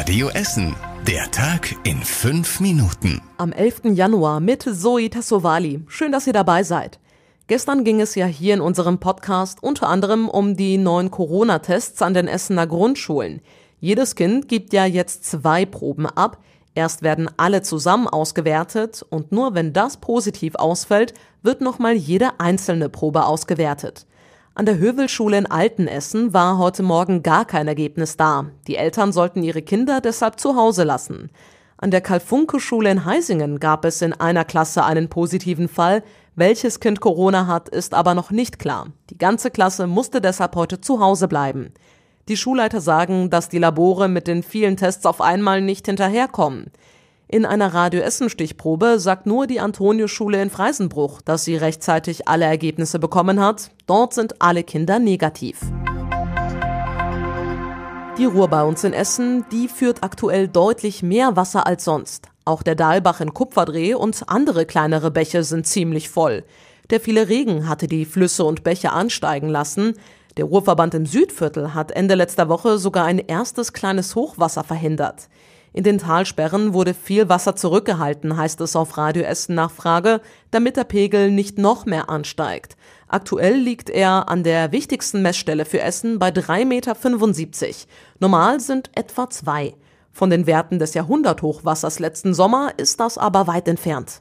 Radio Essen. Der Tag in fünf Minuten. Am 11. Januar mit Zoe Tassovali. Schön, dass ihr dabei seid. Gestern ging es ja hier in unserem Podcast unter anderem um die neuen Corona-Tests an den Essener Grundschulen. Jedes Kind gibt ja jetzt zwei Proben ab. Erst werden alle zusammen ausgewertet und nur wenn das positiv ausfällt, wird nochmal jede einzelne Probe ausgewertet. An der Hövelschule in Altenessen war heute Morgen gar kein Ergebnis da. Die Eltern sollten ihre Kinder deshalb zu Hause lassen. An der Karl-Funke-Schule in Heisingen gab es in einer Klasse einen positiven Fall. Welches Kind Corona hat, ist aber noch nicht klar. Die ganze Klasse musste deshalb heute zu Hause bleiben. Die Schulleiter sagen, dass die Labore mit den vielen Tests auf einmal nicht hinterherkommen. In einer Radio-Essen-Stichprobe sagt nur die Antonius-Schule in Freisenbruch, dass sie rechtzeitig alle Ergebnisse bekommen hat. Dort sind alle Kinder negativ. Die Ruhr bei uns in Essen, die führt aktuell deutlich mehr Wasser als sonst. Auch der Dahlbach in Kupferdreh und andere kleinere Bäche sind ziemlich voll. Der viele Regen hatte die Flüsse und Bäche ansteigen lassen. Der Ruhrverband im Südviertel hat Ende letzter Woche sogar ein erstes kleines Hochwasser verhindert. In den Talsperren wurde viel Wasser zurückgehalten, heißt es auf Radio Essen Nachfrage, damit der Pegel nicht noch mehr ansteigt. Aktuell liegt er an der wichtigsten Messstelle für Essen bei 3,75 Meter. Normal sind etwa zwei. Von den Werten des Jahrhunderthochwassers letzten Sommer ist das aber weit entfernt.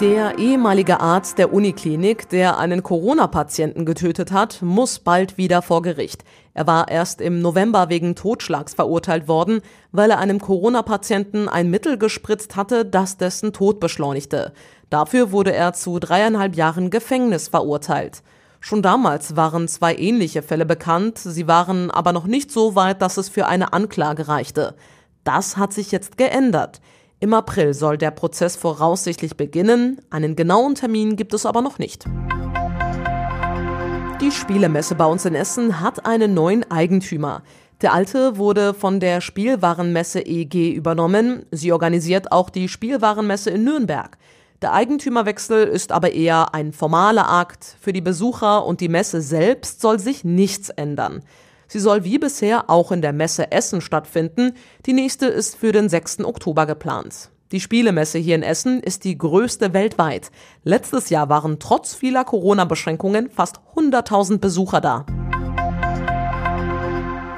Der ehemalige Arzt der Uniklinik, der einen Corona-Patienten getötet hat, muss bald wieder vor Gericht. Er war erst im November wegen Totschlags verurteilt worden, weil er einem Corona-Patienten ein Mittel gespritzt hatte, das dessen Tod beschleunigte. Dafür wurde er zu dreieinhalb Jahren Gefängnis verurteilt. Schon damals waren zwei ähnliche Fälle bekannt, sie waren aber noch nicht so weit, dass es für eine Anklage reichte. Das hat sich jetzt geändert. Im April soll der Prozess voraussichtlich beginnen, einen genauen Termin gibt es aber noch nicht. Die Spielemesse bei uns in Essen hat einen neuen Eigentümer. Der alte wurde von der Spielwarenmesse EG übernommen. Sie organisiert auch die Spielwarenmesse in Nürnberg. Der Eigentümerwechsel ist aber eher ein formaler Akt. Für die Besucher und die Messe selbst soll sich nichts ändern. Sie soll wie bisher auch in der Messe Essen stattfinden. Die nächste ist für den 6. Oktober geplant. Die Spielemesse hier in Essen ist die größte weltweit. Letztes Jahr waren trotz vieler Corona-Beschränkungen fast 100.000 Besucher da.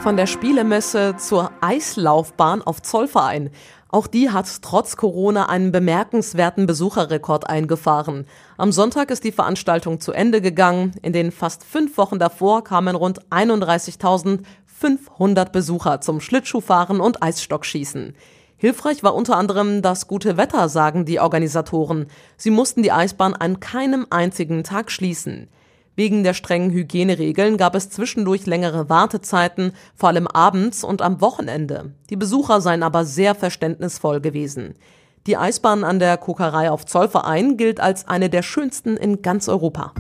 Von der Spielemesse zur Eislaufbahn auf Zollverein. Auch die hat trotz Corona einen bemerkenswerten Besucherrekord eingefahren. Am Sonntag ist die Veranstaltung zu Ende gegangen. In den fast fünf Wochen davor kamen rund 31.500 Besucher zum Schlittschuhfahren und Eisstockschießen. Hilfreich war unter anderem das gute Wetter, sagen die Organisatoren. Sie mussten die Eisbahn an keinem einzigen Tag schließen. Wegen der strengen Hygieneregeln gab es zwischendurch längere Wartezeiten, vor allem abends und am Wochenende. Die Besucher seien aber sehr verständnisvoll gewesen. Die Eisbahn an der Kokerei auf Zollverein gilt als eine der schönsten in ganz Europa.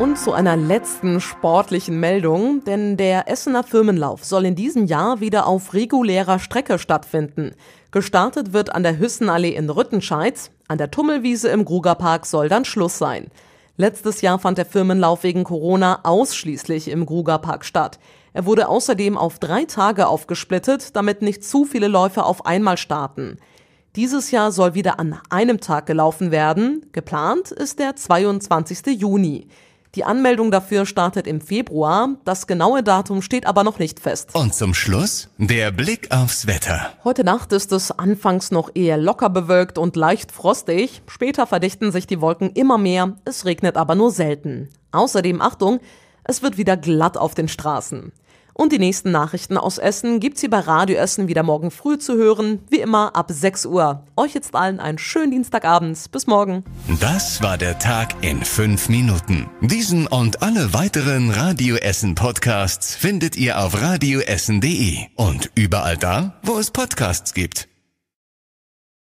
Und zu einer letzten sportlichen Meldung, denn der Essener Firmenlauf soll in diesem Jahr wieder auf regulärer Strecke stattfinden. Gestartet wird an der Hüssenallee in Rüttenscheid, an der Tummelwiese im Grugerpark soll dann Schluss sein. Letztes Jahr fand der Firmenlauf wegen Corona ausschließlich im Grugerpark statt. Er wurde außerdem auf drei Tage aufgesplittet, damit nicht zu viele Läufe auf einmal starten. Dieses Jahr soll wieder an einem Tag gelaufen werden. Geplant ist der 22. Juni. Die Anmeldung dafür startet im Februar. Das genaue Datum steht aber noch nicht fest. Und zum Schluss der Blick aufs Wetter. Heute Nacht ist es anfangs noch eher locker bewölkt und leicht frostig. Später verdichten sich die Wolken immer mehr. Es regnet aber nur selten. Außerdem Achtung, es wird wieder glatt auf den Straßen. Und die nächsten Nachrichten aus Essen gibt's hier bei Radio Essen wieder morgen früh zu hören, wie immer ab 6 Uhr. Euch jetzt allen einen schönen Dienstagabend. Bis morgen. Das war der Tag in 5 Minuten. Diesen und alle weiteren Radio Essen Podcasts findet ihr auf radioessen.de und überall da, wo es Podcasts gibt.